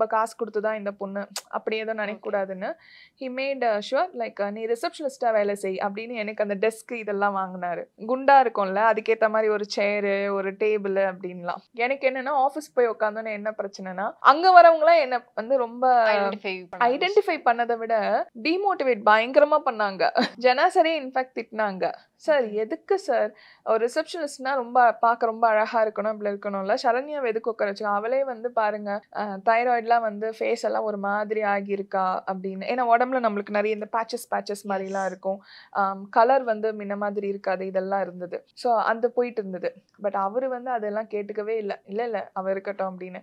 நம்ம காசு கொடுத்து தான் இந்த பொண்ணு அப்படி எதுவும் நினைக்கக்கூடாதுன்னு ஹி மேட் ஷுவர் லைக் நீ ரிசப்ஷனிஸ்டாக வேலை செய் அப்படின்னு எனக்கு அந்த டெஸ்க் இதெல்லாம் வாங்கினாரு குண்டா இருக்கும்ல அதுக்கேற்ற மாதிரி ஒரு சேரு ஒரு டேபிள் அப்படின்லாம் எனக்கு என்னன்னா ஆஃபீஸ் போய் உட்காந்தோன்னு என்ன பிரச்சனைனா அங்க வரவங்களாம் என்ன வந்து ரொம்ப ஐடென்டிஃபை பண்ணதை விட டிமோட்டிவேட் பயங்கரமா பண்ணாங்க ஜனாசரே இன்ஃபேக்ட் திட்டினாங்க சார் எதுக்கு சார் ஒரு ரிசப்ஷனிஸ்ட்னா ரொம்ப பார்க்க ரொம்ப அழகா இருக்கணும் இப்படி இருக்கணும்ல சரண்யாவை எதுக்கு உட்கார வச்சு அவளே வந்து பாருங்க தைராய்டு சைட்லாம் வந்து ஃபேஸ் எல்லாம் ஒரு மாதிரி ஆகியிருக்கா அப்படின்னு ஏன்னா உடம்புல நம்மளுக்கு நிறைய இந்த பேச்சஸ் பேச்சஸ் மாதிரிலாம் இருக்கும் கலர் வந்து முன்ன மாதிரி இருக்காது இதெல்லாம் இருந்தது ஸோ அந்த போயிட்டு இருந்தது பட் அவர் வந்து அதெல்லாம் கேட்டுக்கவே இல்லை இல்லை இல்லை அவர் இருக்கட்டும் அப்படின்னு